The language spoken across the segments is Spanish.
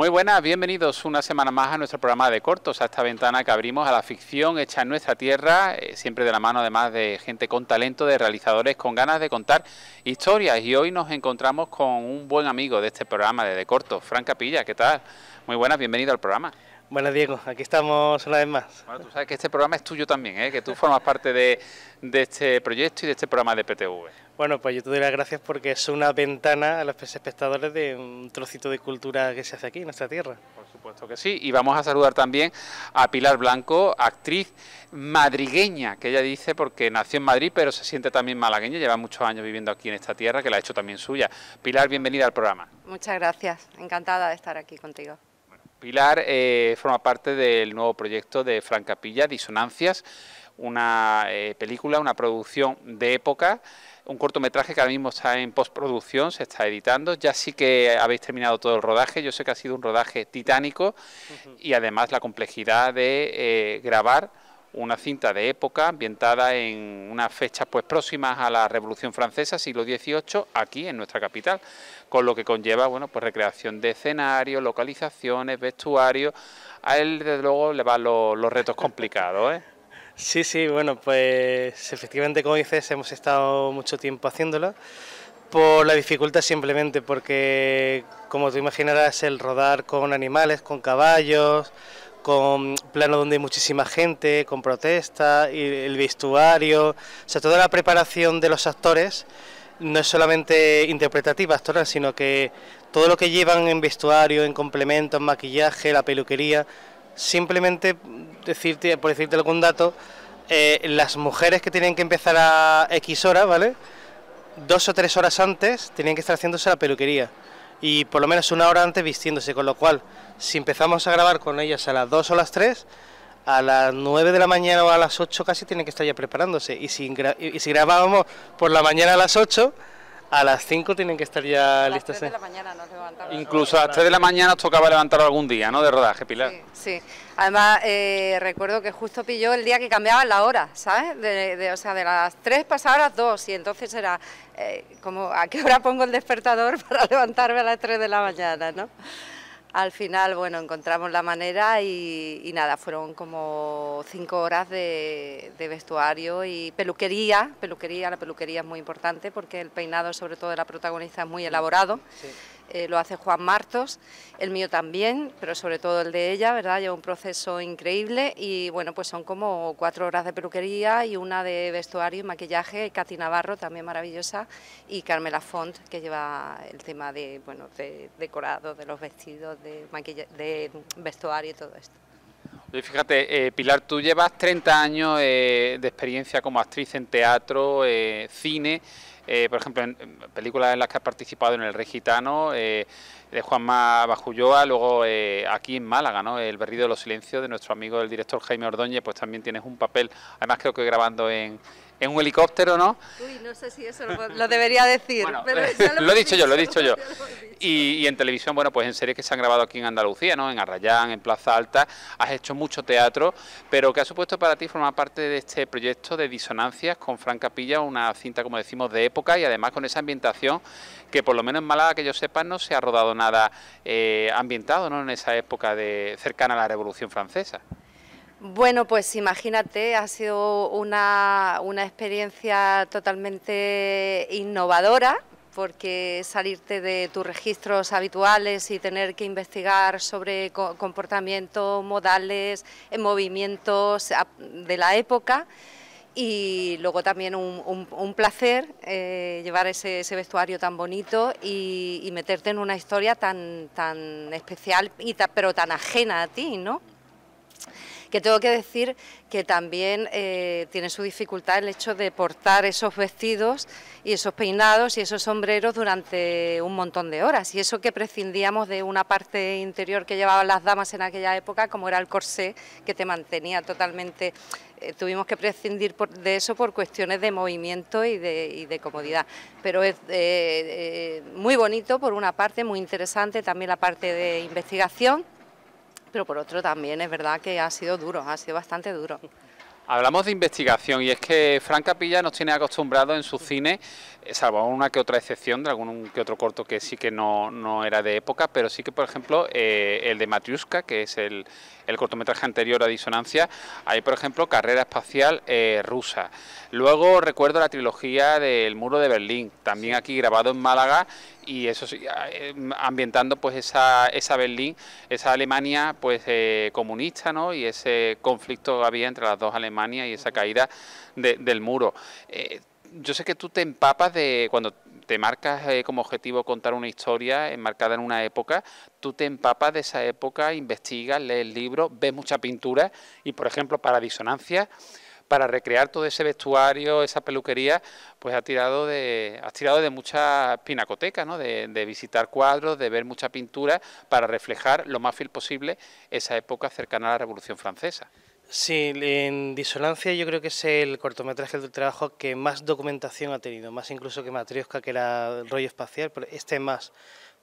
Muy buenas, bienvenidos una semana más a nuestro programa de cortos, a esta ventana que abrimos a la ficción hecha en nuestra tierra, eh, siempre de la mano además de gente con talento, de realizadores con ganas de contar historias. Y hoy nos encontramos con un buen amigo de este programa de, de cortos, Fran Capilla, ¿qué tal? Muy buenas, bienvenido al programa. Bueno, Diego, aquí estamos una vez más. Bueno, tú sabes que este programa es tuyo también, ¿eh? que tú formas parte de, de, este proyecto y de este programa de PTV. Bueno, pues yo te doy las gracias porque es una ventana a los espectadores de un trocito de cultura que se hace aquí, en nuestra tierra. Por supuesto que sí, y vamos a saludar también a Pilar Blanco, actriz madrigueña, que ella dice porque nació en Madrid, pero se siente también malagueña, lleva muchos años viviendo aquí en esta tierra, que la ha hecho también suya. Pilar, bienvenida al programa. Muchas gracias, encantada de estar aquí contigo. Pilar eh, forma parte del nuevo proyecto de Fran Capilla, Disonancias, una eh, película, una producción de época, un cortometraje que ahora mismo está en postproducción, se está editando. Ya sí que habéis terminado todo el rodaje, yo sé que ha sido un rodaje titánico y además la complejidad de eh, grabar una cinta de época ambientada en unas fechas pues próximas a la Revolución Francesa, siglo XVIII, aquí en nuestra capital, con lo que conlleva bueno pues recreación de escenarios, localizaciones, vestuarios. A él desde luego le van los, retos complicados, ¿eh? Sí, sí, bueno, pues efectivamente como dices hemos estado mucho tiempo haciéndolo. Por la dificultad simplemente, porque como tú imaginarás el rodar con animales, con caballos, con plano donde hay muchísima gente, con protesta, y el vestuario, o sea, toda la preparación de los actores no es solamente interpretativa, sino que todo lo que llevan en vestuario, en complementos, en maquillaje, la peluquería, simplemente decirte, por decirte algún dato, eh, las mujeres que tienen que empezar a X hora, ¿vale? Dos o tres horas antes tenían que estar haciéndose la peluquería y por lo menos una hora antes vistiéndose, con lo cual si empezamos a grabar con ellas a las 2 o las 3, a las 9 de la mañana o a las 8 casi tienen que estar ya preparándose y si, y si grabábamos por la mañana a las 8, a las 5 tienen que estar ya las listas. ¿eh? Incluso a las 3 de la mañana tocaba levantar algún día, ¿no? De rodaje, Pilar. Sí, además eh, recuerdo que justo pilló el día que cambiaba la hora, ¿sabes? De, o sea, de las 3 pasaba a las 2 y entonces era eh, como a qué hora pongo el despertador para levantarme a las 3 de la mañana, ¿no? Al final, bueno, encontramos la manera y, nada, fueron como cinco horas de, vestuario y peluquería, peluquería, la peluquería es muy importante porque el peinado, sobre todo de la protagonista, es muy elaborado. Sí. Eh, lo hace Juan Martos, el mío también, pero sobre todo el de ella, ¿verdad? Lleva un proceso increíble y bueno, pues son como cuatro horas de peluquería y una de vestuario y maquillaje, Katy Navarro, también maravillosa, y Carmela Font, que lleva el tema de, bueno, de de los vestidos, de, de vestuario y todo esto. fíjate, eh, Pilar, tú llevas 30 años eh, de experiencia como actriz en teatro, cine. Eh, por ejemplo, en, películas en las que has participado en El Rey Gitano, eh, de Juanma Bajulloa, luego eh, aquí en Málaga, ¿no? El Berrido de los Silencios de nuestro amigo el director Jaime Ordóñez, pues también tienes un papel, además creo que grabando en, en un helicóptero, ¿no? Uy, no sé si eso lo, debería decir. Eh, lo, he dicho, yo, lo he dicho yo. Y, en televisión, bueno, pues en series que se han grabado aquí en Andalucía, ¿no? En Arrayán, en Plaza Alta, has hecho mucho teatro, pero que ha supuesto para ti formar parte de este proyecto de Disonancias con Fran Capilla, una cinta, como decimos, de época y además con esa ambientación que por lo menos en Málaga, que yo sepa, no se ha rodado nada eh, ambientado, ¿no? En esa época de cercana a la Revolución Francesa. Bueno, pues imagínate, ha sido una, experiencia totalmente innovadora porque salirte de tus registros habituales y tener que investigar sobre comportamientos modales, eh, movimientos de la época y luego también un, placer eh, llevar ese, vestuario tan bonito y, meterte en una historia tan, tan especial, y pero tan ajena a ti, ¿no? que tengo que decir que también eh, tiene su dificultad el hecho de portar esos vestidos y esos peinados y esos sombreros durante un montón de horas. Y eso que prescindíamos de una parte interior que llevaban las damas en aquella época, como era el corsé, que te mantenía totalmente eh, tuvimos que prescindir de eso por cuestiones de movimiento y de, comodidad. Pero es eh, muy bonito por una parte, muy interesante también la parte de investigación pero por otro también es verdad que ha sido duro, ha sido bastante duro. Hablamos de investigación y es que Fran Capilla nos tiene acostumbrado en su cine, eh, salvo una que otra excepción de algún que otro corto que sí que no, era de época, pero sí que, por ejemplo, eh, el de Matriuska, que es el, el, cortometraje anterior a Disonancia, hay, por ejemplo, Carrera Espacial eh, Rusa. Luego recuerdo la trilogía del Muro de Berlín, también aquí grabado en Málaga y eso ah, em, ambientando pues esa, esa Berlín, esa Alemania pues eh, comunista ¿no? y ese conflicto había entre las dos Alemanias y esa caída del muro. Eh, yo sé que tú te empapas de cuando te marcas eh, como objetivo contar una historia enmarcada en una época, tú te empapas de esa época, investigas, lees libros, ves mucha pintura y por ejemplo para disonancia para recrear todo ese vestuario, esa peluquería, pues ha tirado de, ha tirado de mucha pinacoteca, ¿no? de, visitar cuadros, de ver mucha pintura, para reflejar lo más fiel posible esa época cercana a la Revolución Francesa. Sí, en disolancia yo creo que es el cortometraje del trabajo que más documentación ha tenido, más incluso que Matrioska, que era el rollo espacial, pero este es más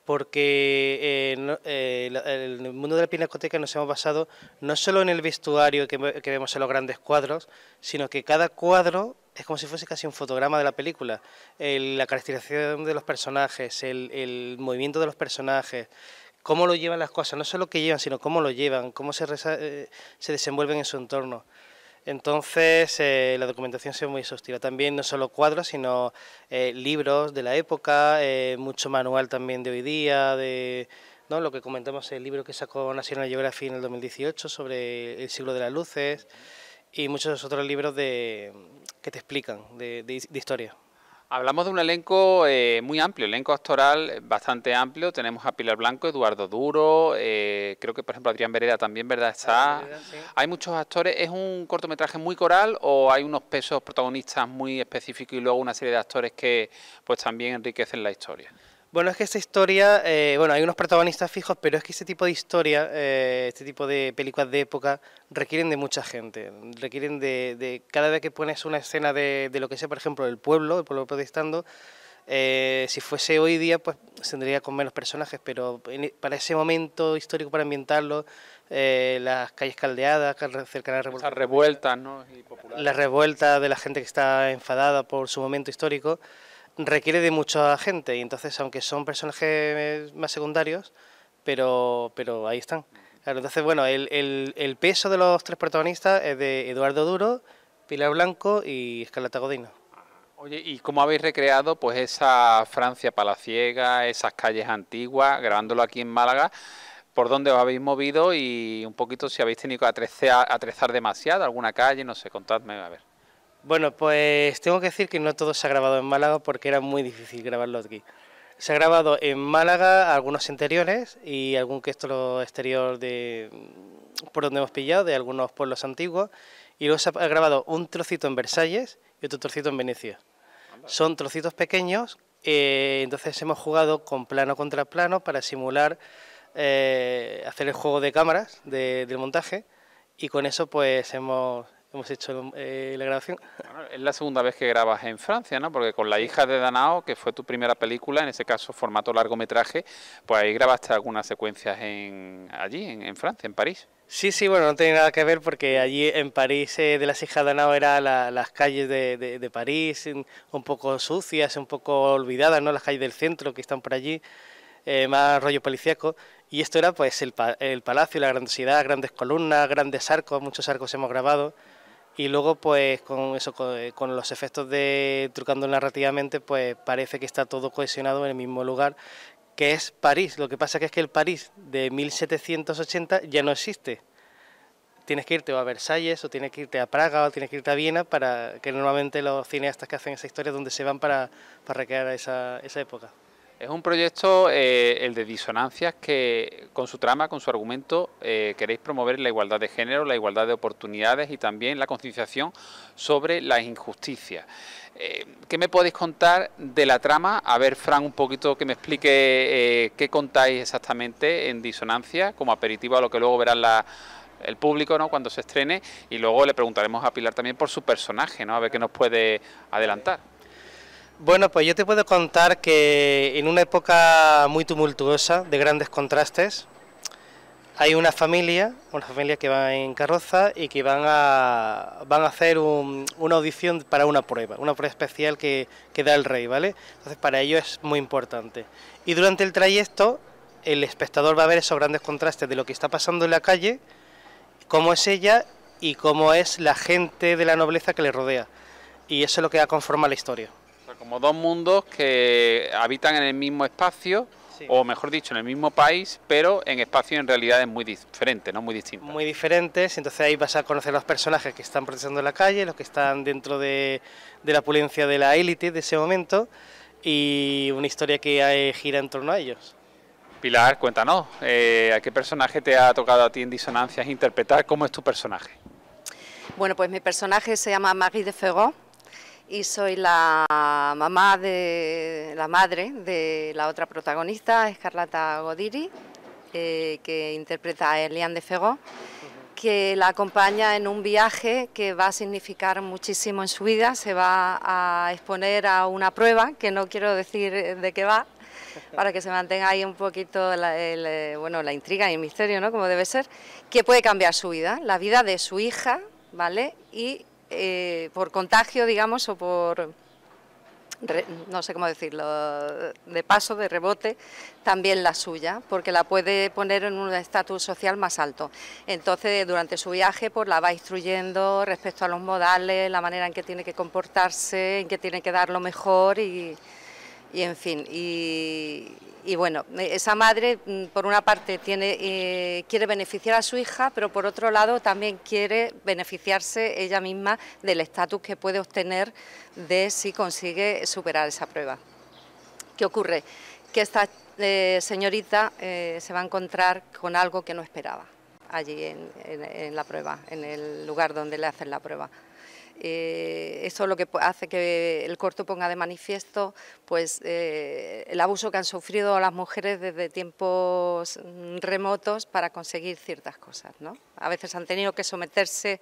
porque en eh, eh, el, mundo de la pinacoteca nos hemos basado no solo en el vestuario que, vemos en los grandes cuadros, sino que cada cuadro es como si fuese casi un fotograma de la película. la caracterización de los personajes, el, movimiento de los personajes, cómo lo llevan las cosas, no solo qué llevan, sino cómo lo llevan, cómo se eh, desenvuelven en su entorno. Entonces, eh, la documentación es muy exhaustiva. También no solo cuadros, sino eh, libros de la época, eh, mucho manual también de hoy día, de ¿no? lo que comentamos, el libro que sacó National Geographic en el 2018 sobre el siglo de las luces y muchos otros libros de, que te explican de historia. Hablamos de un elenco eh, muy amplio, elenco actoral eh, bastante amplio. Tenemos a Pilar Blanco, Eduardo Duro, eh, creo que por ejemplo Adrián Vereda también, ¿verdad? Está. Hay muchos actores. ¿Es un cortometraje muy coral o hay unos pesos protagonistas muy específicos y luego una serie de actores que pues también enriquecen la historia? Bueno, es que esta historia, eh, bueno, hay unos protagonistas fijos, pero es que este tipo de historia, eh, este tipo de películas de época, requieren de mucha gente. Requieren de, cada vez que pones una escena de, lo que sea, por ejemplo, el pueblo, el pueblo protestando, eh, si fuese hoy día, pues tendría con menos personajes, pero e, para ese momento histórico, para ambientarlo, las calles caldeadas, cercanas a Las revueltas, ¿no? Y las revueltas de la gente que está enfadada por su momento histórico requiere de mucha gente y entonces aunque son personajes más secundarios, pero, pero ahí están. entonces, bueno, el, el, peso de los tres protagonistas es de Eduardo Duro, Pilar Blanco y Escarlata Godino. Oye, ¿y cómo habéis recreado pues esa Francia palaciega, esas calles antiguas, grabándolo aquí en Málaga? ¿Por dónde os habéis movido y un poquito si habéis tenido que atrezar demasiado alguna calle? No sé, contadme, a ver. Bueno, pues tengo que decir que no todo se ha grabado en Málaga porque era muy difícil grabarlo aquí. Se ha grabado en Málaga algunos interiores y algún que esto exterior de mm, por donde hemos pillado, de algunos pueblos antiguos. Y luego se ha grabado un trocito en Versalles y otro trocito en Venecia. Son trocitos pequeños, eh, entonces hemos jugado con plano contra plano para simular eh, hacer el juego de cámaras del montaje y con eso pues hemos hemos hecho eh, la grabación. es la segunda vez que grabas en Francia, ¿no? Porque con La hija de Danao, que fue tu primera película, en ese caso formato largometraje, pues ahí grabaste algunas secuencias en, allí, en, Francia, en París. Sí, sí, bueno, no tiene nada que ver porque allí en París eh, de las hijas de Danao... eran las calles de, París, un poco sucias, un poco olvidadas, ¿no? Las calles del centro que están por allí, eh, más rollo policíaco. Y esto era pues el, el palacio, la grandiosidad, grandes columnas, grandes arcos, muchos arcos hemos grabado y luego pues con eso eh, con, los efectos de trucando narrativamente pues parece que está todo cohesionado en el mismo lugar que es París lo que pasa es que el París de 1780 ya no existe tienes que irte a Versalles o tienes que irte a Praga o tienes que irte a Viena para que normalmente los cineastas que hacen esa historia donde se van para, para recrear esa, esa época es un proyecto, eh, el de Disonancias, que con su trama, con su argumento, eh, queréis promover la igualdad de género, la igualdad de oportunidades y también la concienciación sobre las injusticias. Eh, ¿Qué me podéis contar de la trama? A ver, Fran, un poquito que me explique qué contáis exactamente en Disonancia, como aperitivo a lo que luego verá el público ¿no? cuando se estrene, y luego le preguntaremos a Pilar también por su personaje, ¿no? a ver qué nos puede adelantar. Bueno, pues yo te puedo contar que en una época muy tumultuosa, de grandes contrastes, hay una familia, una familia que va en carroza y que van a, van a hacer una audición para una prueba, una prueba especial que, da el rey, ¿vale? Entonces para ello es muy importante. Y durante el trayecto el espectador va a ver esos grandes contrastes de lo que está pasando en la calle, cómo es ella y cómo es la gente de la nobleza que le rodea. Y eso es lo que va a la historia como dos mundos que habitan en el mismo espacio, o mejor dicho, en el mismo país, pero en espacios en realidad es muy diferente, ¿no? Muy distinto. Muy diferentes, entonces ahí vas a conocer los personajes que están protestando en la calle, los que están dentro de, la pulencia de la élite de ese momento, y una historia que gira en torno a ellos. Pilar, cuéntanos, eh, ¿a qué personaje te ha tocado a ti en Disonancias interpretar? ¿Cómo es tu personaje? Bueno, pues mi personaje se llama Marie de Ferrand y soy la mamá de la madre de la otra protagonista, Escarlata Godiri, eh, que interpreta a Elian de Fego, que la acompaña en un viaje que va a significar muchísimo en su vida, se va a exponer a una prueba, que no quiero decir de qué va, para que se mantenga ahí un poquito la, eh, bueno, la intriga y el misterio, ¿no? Como debe ser, que puede cambiar su vida, la vida de su hija, ¿vale? Y eh, por contagio, digamos, o por, no sé cómo decirlo, de paso, de rebote, también la suya, porque la puede poner en un estatus social más alto. Entonces, durante su viaje, pues la va instruyendo respecto a los modales, la manera en que tiene que comportarse, en que tiene que dar lo mejor y, y en fin, y bueno, esa madre mm, por una parte tiene, eh, quiere beneficiar a su hija, pero por otro lado también quiere beneficiarse ella misma del estatus que puede obtener de si consigue superar esa prueba. ¿Qué ocurre? Que esta eh, señorita eh, se va a encontrar con algo que no esperaba allí en la prueba, en el lugar donde le hacen la prueba. Eh, eso es lo que hace que el corto ponga de manifiesto pues, eh, el abuso que han sufrido las mujeres desde tiempos mm, remotos para conseguir ciertas cosas. ¿no? A veces han tenido que someterse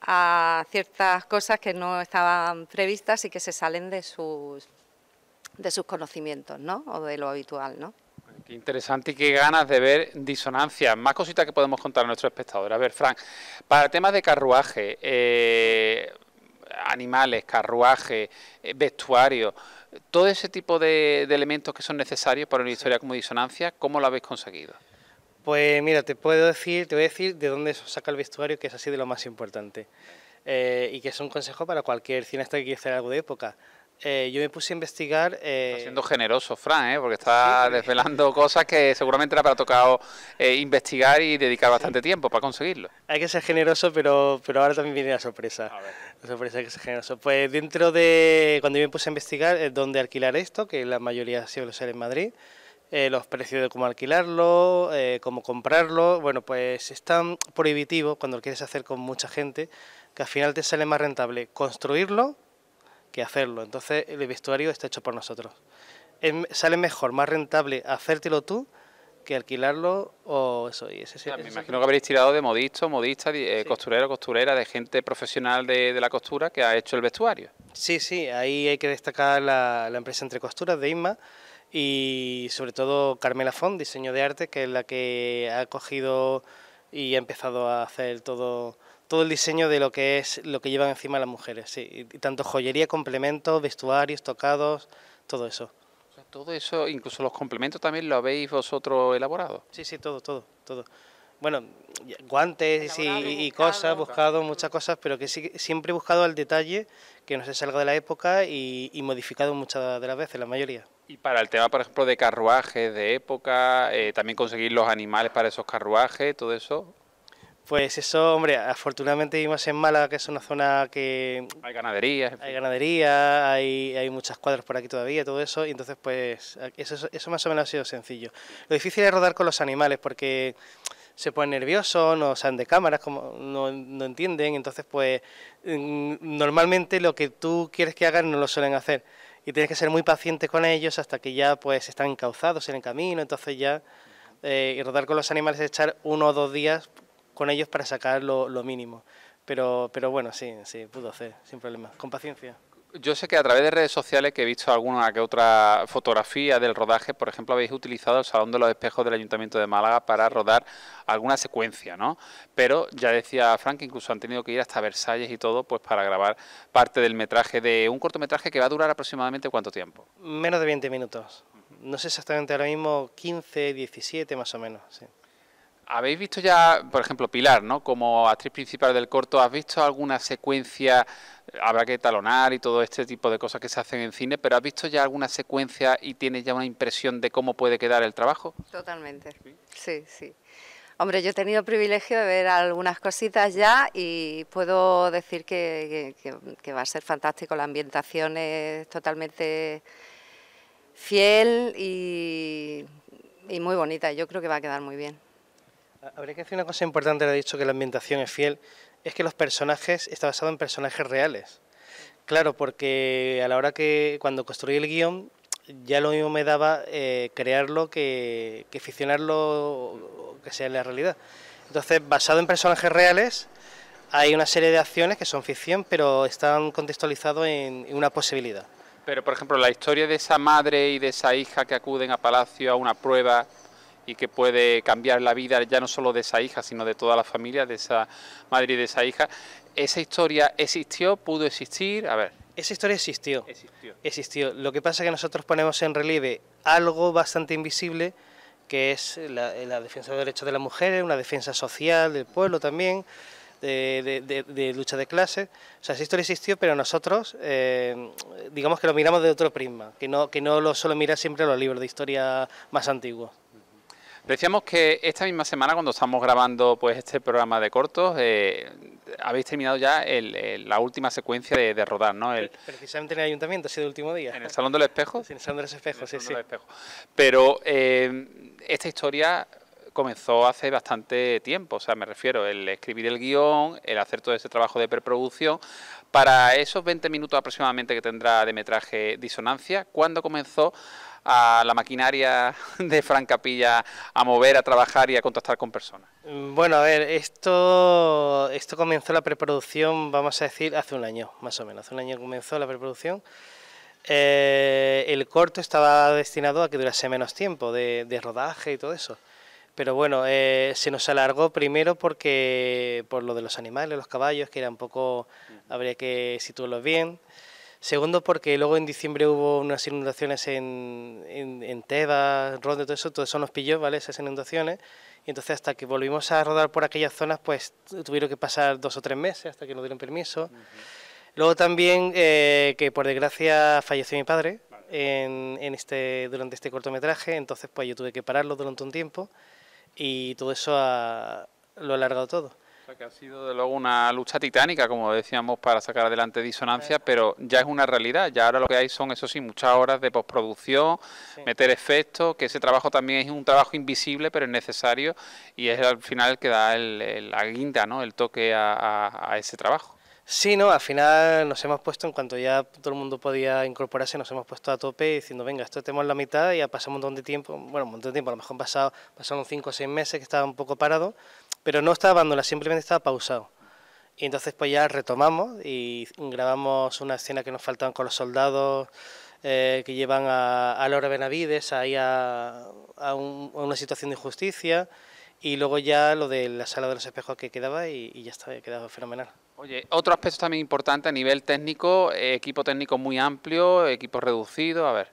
a ciertas cosas que no estaban previstas y que se salen de sus, de sus conocimientos ¿no? o de lo habitual. ¿no? Qué interesante y qué ganas de ver disonancias. Más cositas que podemos contar a nuestros espectadores. A ver, Frank, para temas de carruaje, eh, animales, carruaje, eh, vestuario, todo ese tipo de, elementos que son necesarios para una historia como Disonancia, ¿cómo lo habéis conseguido? Pues mira, te puedo decir, te voy a decir de dónde saca el vestuario, que es así de lo más importante. Eh, y que es un consejo para cualquier cineasta que quiera hacer algo de época. Eh, yo me puse a investigar. Eh... siendo generoso, Fran, ¿eh? porque está desvelando cosas que seguramente le habrá tocado investigar y dedicar bastante tiempo para conseguirlo. Hay que ser generoso, pero, pero ahora también viene la sorpresa. La sorpresa que se Pues dentro de, cuando yo me puse a investigar dónde alquilar esto, que la mayoría siempre lo sale en Madrid, eh, los precios de cómo alquilarlo, eh, cómo comprarlo, bueno, pues es tan prohibitivo cuando lo quieres hacer con mucha gente que al final te sale más rentable construirlo que hacerlo. Entonces el vestuario está hecho por nosotros. Em, sale mejor, más rentable hacértelo tú que alquilarlo o eso. Y ese, ah, me imagino que habréis tirado de modisto, modista, eh, costurero, costurera, de gente profesional de, la costura que ha hecho el vestuario. Sí, sí, ahí hay que destacar la, empresa Entre Costuras de Isma y sobre todo Carmela Font, diseño de arte, que es la que ha cogido y ha empezado a hacer todo todo el diseño de lo que es lo que llevan encima las mujeres, y tanto joyería, complementos, vestuarios, tocados, todo eso. Todo eso, incluso los complementos también lo habéis vosotros elaborado. Sí, sí, todo, todo, todo. Bueno, guantes y, cosas, buscado, muchas cosas, pero que siempre he buscado el detalle que no se salga de la época y, modificado muchas de las veces, la mayoría. Y para el tema, por ejemplo, de carruajes, de época, eh, también conseguir los animales para esos carruajes, todo eso. Pues eso, hombre, afortunadamente vivimos en Málaga, que es una zona que... Hay ganadería. Hay ganadería, hay, muchas cuadras por aquí todavía, todo eso, y entonces pues eso, más o menos ha sido sencillo. Lo difícil es rodar con los animales, porque se ponen nerviosos, no salen de cámaras, como no, entienden, entonces pues mm, normalmente lo que tú quieres que hagan no lo suelen hacer y tienes que ser muy paciente con ellos hasta que ya pues están encauzados en el camino, entonces ya eh, y rodar con los animales es echar uno o dos días con ellos para sacar lo, mínimo. Pero, pero bueno, sí, sí, pudo hacer, sin problema, con paciencia. Yo sé que a través de redes sociales que he visto alguna que otra fotografía del rodaje, por ejemplo, habéis utilizado el Salón de los Espejos del Ayuntamiento de Málaga para rodar alguna secuencia, ¿no? Pero ya decía Frank incluso han tenido que ir hasta Versalles y todo, pues para grabar parte del metraje de un cortometraje que va a durar aproximadamente cuánto tiempo. Menos de 20 minutos. No sé exactamente ahora mismo, 15, 17 más o menos, sí. ¿Habéis visto ya, por ejemplo, Pilar, ¿no? Como actriz principal del corto, ¿has visto alguna secuencia? Habrá que talonar y todo este tipo de cosas que se hacen en cine, pero ¿has visto ya alguna secuencia y tienes ya una impresión de cómo puede quedar el trabajo? Totalmente. Sí, sí. Hombre, yo he tenido el privilegio de ver algunas cositas ya y puedo decir que, va a ser fantástico. La ambientación es totalmente fiel y muy bonita. Yo creo que va a quedar muy bien. Habría que decir una cosa importante, le he dicho que la ambientación es fiel, es que los personajes está basado en personajes reales. Claro, porque a la hora que cuando construí el guión ya lo mismo me daba eh, crearlo que, que ficcionarlo que sea la realidad. Entonces, basado en personajes reales, hay una serie de acciones que son ficción, pero están contextualizados en una posibilidad. Pero, por ejemplo, la historia de esa madre y de esa hija que acuden a Palacio a una prueba, y que puede cambiar la vida ya no solo de esa hija, sino de toda la familia, de esa madre y de esa hija. ¿Esa historia existió? ¿Pudo existir? A ver. Esa historia existió. Existió. Lo que pasa es que nosotros ponemos en relieve algo bastante invisible, que es la, defensa de los derechos de las mujeres, una defensa social del pueblo también. De, lucha de clase. O sea, esa historia existió, pero nosotros, eh, digamos que lo miramos de otro prisma, que no, lo solo mira siempre los libros de historia más antiguos. Decíamos que esta misma semana, cuando estamos grabando pues este programa de cortos, eh, habéis terminado ya la última secuencia de, rodar, ¿no? El, Precisamente en el ayuntamiento, ha sido el último día. ¿En el Salón del Espejo? Sí, en el Salón del Espejo, sí, sí. Pero eh, esta historia comenzó hace bastante tiempo, o sea, me refiero, el escribir el guión, el hacer todo ese trabajo de preproducción. Para esos 20 minutos aproximadamente que tendrá de metraje Disonancia, ¿cuándo comenzó a la maquinaria de Francapilla a mover, a trabajar y a contactar con personas? Mm, bueno, a ver, esto, esto comenzó la preproducción, vamos a decir, hace un año, más o menos. Hace un año comenzó la preproducción. Eh, el corto estaba destinado a que durase menos tiempo de, rodaje y todo eso. Pero bueno, eh, se nos alargó primero porque por lo de los animales, los caballos, que era un poco, mm. habría que situarlos bien. Segundo, porque luego en diciembre hubo unas inundaciones en, en, en Tebas, todo eso, todo eso nos pilló, ¿vale? Esas inundaciones. Y entonces hasta que volvimos a rodar por aquellas zonas, pues tuvieron que pasar dos o tres meses hasta que nos dieron permiso. Luego también eh, que por desgracia falleció mi padre en, en, este, durante este cortometraje, entonces pues yo tuve que pararlo durante un tiempo y todo eso lo ha alargado todo que ha sido de luego una lucha titánica, como decíamos, para sacar adelante disonancia... pero ya es una realidad. Ya ahora lo que hay son, eso sí, muchas horas de postproducción, meter efectos, que ese trabajo también es un trabajo invisible, pero es necesario y es al final que da la guinda, ¿no? el toque a, ese trabajo. Sí, no, al final nos hemos puesto, en cuanto ya todo el mundo podía incorporarse, nos hemos puesto a tope diciendo, venga, esto tenemos la mitad y ha pasado un montón de tiempo, bueno, un montón de tiempo, a lo mejor han pasado, pasaron cinco o seis meses que estaba un poco parado, pero no estaba abandonada, simplemente estaba pausado. Y entonces pues ya retomamos y grabamos una escena que nos faltaban con los soldados eh, que llevan a, Laura Benavides ahí a, una situación de injusticia y luego ya lo de la sala de los espejos que quedaba y, ya estaba, quedaba fenomenal. Oye, otro aspecto también importante a nivel técnico, eh, equipo técnico muy amplio, equipo reducido, a ver.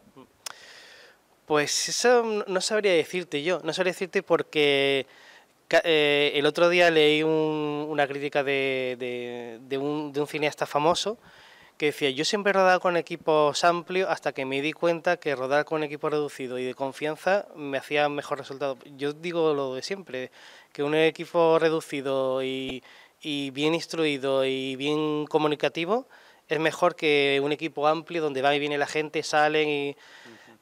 Pues eso no sabría decirte yo, no sabría decirte porque eh, el otro día leí una crítica de, un, cineasta famoso que decía, yo siempre he rodado con equipos amplios hasta que me di cuenta que rodar con equipo reducido y de confianza me hacía mejor resultado. Yo digo lo de siempre, que un equipo reducido y, bien instruido y bien comunicativo es mejor que un equipo amplio donde va y viene la gente, salen y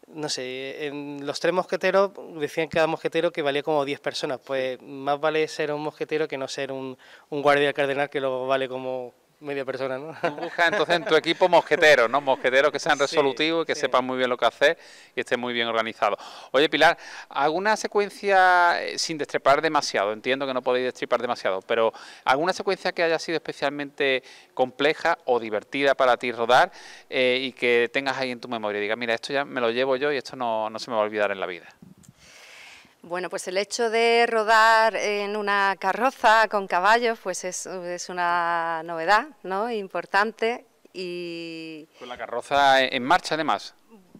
no sé, en los tres mosqueteros decían cada mosquetero que valía como 10 personas, pues más vale ser un mosquetero que no ser un, un guardia cardenal que lo vale como media persona, ¿no? Tú entonces en tu equipo mosqueteros, ¿no? Mosqueteros que sean resolutivos, y que sepan muy bien lo que hacer y estén muy bien organizados. Oye, Pilar, ¿alguna secuencia, eh, sin destrepar demasiado, entiendo que no podéis destripar demasiado, pero alguna secuencia que haya sido especialmente compleja o divertida para ti rodar eh, y que tengas ahí en tu memoria? Diga, mira, esto ya me lo llevo yo y esto no se me va a olvidar en la vida. Bueno, pues el hecho de rodar en una carroza con caballos, pues es, una novedad, ¿no? Importante y... Con la carroza en marcha, además.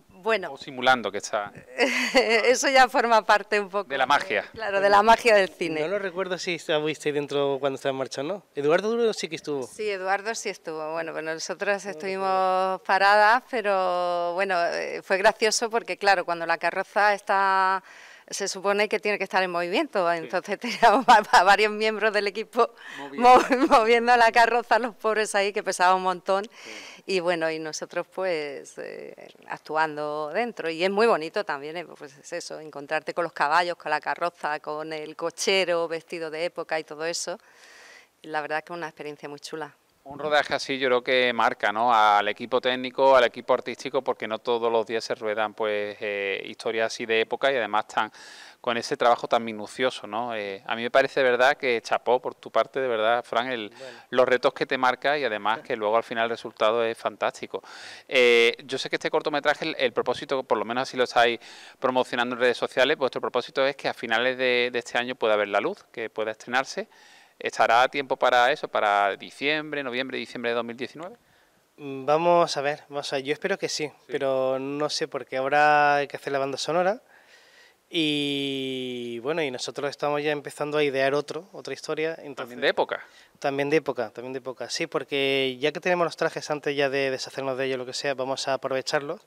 Bueno. O simulando que está. Eso ya forma parte un poco. De la magia. claro, de la magia del cine. No lo recuerdo si estuviste dentro cuando estaba en marcha, ¿no? Eduardo Duro sí que estuvo. Sí, Eduardo sí estuvo. Bueno, pues nosotros estuvimos paradas, pero bueno, eh, fue gracioso porque, claro, cuando la carroza está se supone que tiene que estar en movimiento. Entonces teníamos varios miembros del equipo moviendo. la carroza, los pobres ahí, que pesaba un montón. Y bueno, y nosotros pues eh, actuando dentro. Y es muy bonito también, eh, pues es eso, encontrarte con los caballos, con la carroza, con el cochero vestido de época y todo eso. La verdad que es una experiencia muy chula. Un rodaje así yo creo que marca ¿no? al equipo técnico, al equipo artístico, porque no todos los días se ruedan pues eh, historias así de época y además están con ese trabajo tan minucioso. ¿no? Eh, a mí me parece verdad que chapó por tu parte, de verdad, Fran, el, los retos que te marca y además que luego al final el resultado es fantástico. Eh, yo sé que este cortometraje, el, propósito, por lo menos así lo estáis promocionando en redes sociales, vuestro propósito es que a finales de, de este año pueda haber la luz, que pueda estrenarse. ¿Estará tiempo para eso, para diciembre, noviembre, diciembre de 2019? Mm, vamos a ver, vamos yo espero que sí, pero no sé porque ahora hay que hacer la banda sonora y bueno, y nosotros estamos ya empezando a idear otro, otra historia. también de época. También de época, también de época, sí, porque ya que tenemos los trajes antes ya de deshacernos de ellos, lo que sea, vamos a aprovecharlos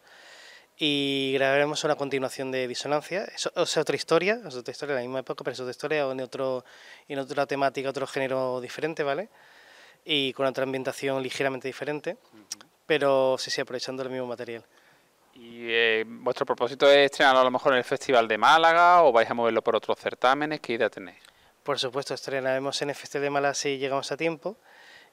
y grabaremos una continuación de Disonancia. o sea otra historia, es otra historia de la misma época, pero es otra historia en, otro, en otra temática, otro género diferente, ¿vale? Y con otra ambientación ligeramente diferente, pero sí, sí, aprovechando el mismo material. ¿Y eh, vuestro propósito es estrenarlo a lo mejor en el Festival de Málaga o vais a moverlo por otros certámenes? ¿Qué idea tenéis? Por supuesto, estrenaremos en el Festival de Málaga si llegamos a tiempo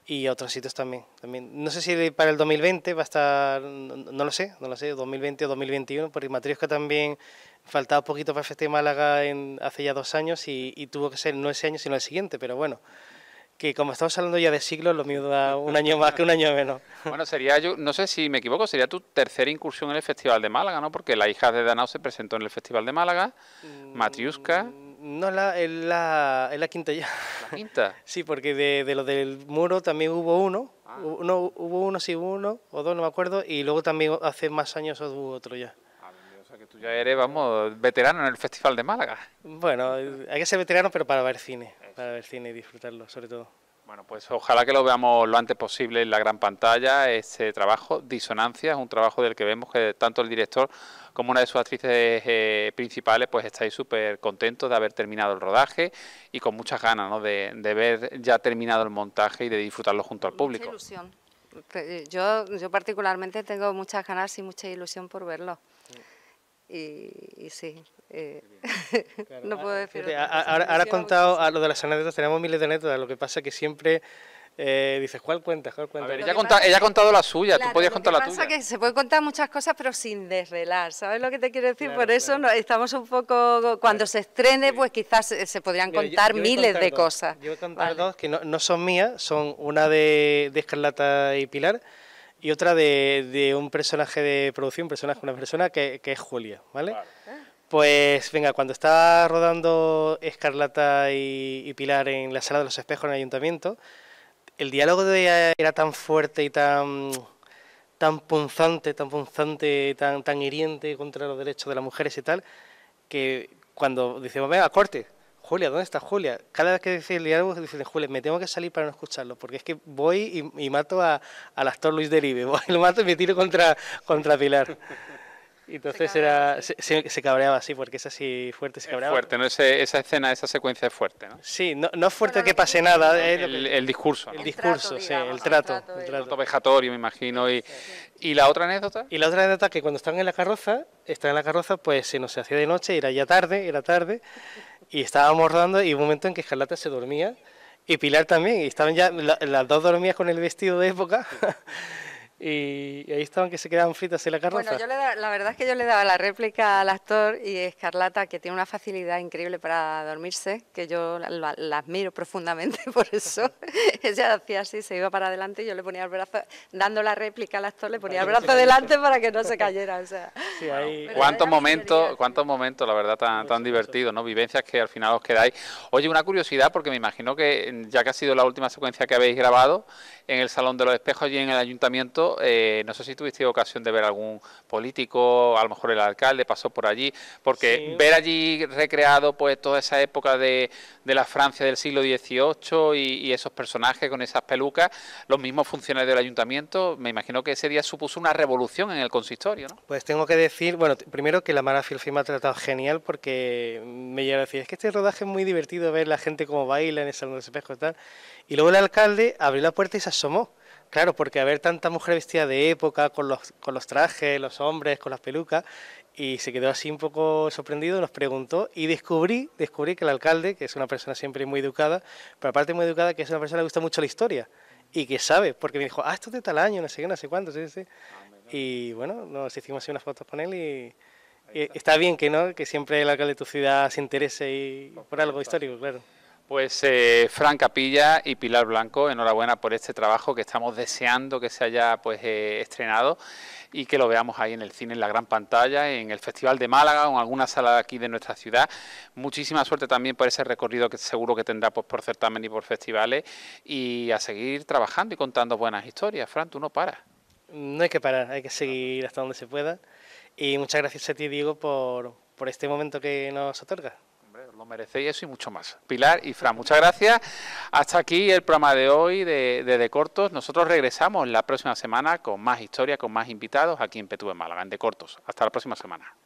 y otros sitios también. también. No sé si para el 2020 va a estar, no lo sé, no lo sé, 2020 o 2021, porque Matriusca también faltaba poquito para el Festival Málaga en, hace ya dos años y, tuvo que ser no ese año sino el siguiente, pero bueno. Que como estamos hablando ya de siglos, lo mío da un año más que un año menos. Bueno, sería yo, no sé si me equivoco, sería tu tercera incursión en el Festival de Málaga, ¿no? Porque La hija de Danao se presentó en el Festival de Málaga, mm, Matriusca. No, la, la, quinta ya. ¿La quinta? sí, porque de, de lo del muro también hubo uno. Ah. Hubo uno, sí, hubo uno o dos, no me acuerdo. Y luego también hace más años hubo otro ya. o sea que tú ya eres, vamos, veterano en el Festival de Málaga. Bueno, hay que ser veterano, pero para ver cine. Para ver cine y disfrutarlo, sobre todo. Bueno, pues ojalá que lo veamos lo antes posible en la gran pantalla, este trabajo, Disonancia, es un trabajo del que vemos que tanto el director como una de sus actrices eh, principales pues estáis súper contentos de haber terminado el rodaje y con muchas ganas ¿no? de, ver ya terminado el montaje y de disfrutarlo junto al público. Mucha ilusión. Yo, yo particularmente tengo muchas ganas y mucha ilusión por verlo y, sí. Eh, no puedo eh, decir. Ahora, has contado a lo de las anécdotas, tenemos miles de anécdotas, lo que pasa es que siempre. Eh, dices, ¿cuál cuenta? ¿Cuál cuenta? A ver, ella, ha contado la suya, tú podías contar la tuya. Lo que pasa que se puede contar muchas cosas, pero sin desvelar, ¿sabes lo que te quiero decir? Por eso estamos un poco... Cuando se estrene, pues quizás se podrían contar miles de cosas. Yo voy a contar dos que no, son mías, son una de, de Escarlata y Pilar, y otra de, un personaje de producción, un personaje, una persona que, es Julia, ¿vale? Pues venga, cuando estaba rodando Escarlata y, Pilar en la sala de los espejos en el ayuntamiento, el diálogo de ella era tan fuerte y tan, tan punzante, tan punzante, tan, tan hiriente contra los derechos de las mujeres y tal, que cuando decimos, venga, corte, Julia, ¿dónde está Julia? Cada vez que dice el diálogo, dice Julia, me tengo que salir para no escucharlo, porque es que voy y, mato a, al actor Luis Derive, lo mato y me tiro contra, contra Pilar. Y entonces se era se, se, cabreaba así, porque es así fuerte, se cabreaba. Es fuerte, ¿no? es esa escena, esa secuencia es fuerte, ¿no? Sí, no, no es fuerte que pase nada. ¿eh? el, discurso. El, discurso, el sí, el trato. El trato, vejatorio, me imagino. Y, y, la otra anécdota? Y la otra anécdota que cuando estaban en la carroza, estaban en la carroza, pues se nos hacía de noche, era ya tarde, era tarde y estábamos rodando y un momento en que Escarlata se dormía y Pilar también, y estaban ya las dos dormidas con el vestido de época y ahí estaban que se quedaban fritas en la carroza. Bueno, yo le la verdad es que yo le daba la réplica al actor y Escarlata, que tiene una facilidad increíble para dormirse, que yo la, admiro profundamente por eso. Ella hacía así, se iba para adelante y yo le ponía el brazo, dando la réplica al actor, le ponía el brazo delante para que no se cayera. O sea. ¿Cuántos momentos, cuántos momentos, la verdad, tan, tan divertidos, ¿no? Vivencias que al final os quedáis. Oye, una curiosidad, porque me imagino que ya que ha sido la última secuencia que habéis grabado en el Salón de los Espejos y en el Ayuntamiento, eh, no sé si tuviste ocasión de ver algún político, a lo mejor el alcalde pasó por allí, porque ver allí recreado pues toda esa época de, la Francia del siglo XVIII y, esos personajes con esas pelucas, los mismos funcionarios del ayuntamiento, me imagino que ese día supuso una revolución en el consistorio, ¿no? Pues tengo que decir, bueno, primero que la Mara Filfi ha tratado genial porque me llega a decir, es que este rodaje es muy divertido ver la gente como baila en ese Salón de y tal. Y luego el alcalde abrió la puerta y se asomó. Claro, porque haber tanta mujer vestida de época, con los, con los trajes, los hombres, con las pelucas, y se quedó así un poco sorprendido, nos preguntó y descubrí, descubrí que el alcalde, que es una persona siempre muy educada, pero aparte muy educada, que es una persona que le gusta mucho la historia y que sabe, porque me dijo, ah, esto de tal año, no sé qué, no sé cuánto, sí, sí. Ah, y bueno, nos hicimos así unas fotos con él y, está. bien que no, que siempre el alcalde de tu ciudad se interese y, por algo histórico, claro. Pues eh, Fran Capilla y Pilar Blanco, enhorabuena por este trabajo que estamos deseando que se haya pues eh, estrenado y que lo veamos ahí en el cine, en la gran pantalla, en el Festival de Málaga o en alguna sala de aquí de nuestra ciudad. Muchísima suerte también por ese recorrido que seguro que tendrá pues, por certamen y por festivales y a seguir trabajando y contando buenas historias. Fran, tú no paras. No hay que parar, hay que seguir hasta donde se pueda. Y muchas gracias a ti, Diego, por, por este momento que nos otorga lo merecéis eso y mucho más. Pilar y Fran, muchas gracias. Hasta aquí el programa de hoy de, de, Cortos. Nosotros regresamos la próxima semana con más historia, con más invitados aquí en Petú en Málaga, en De Cortos. Hasta la próxima semana.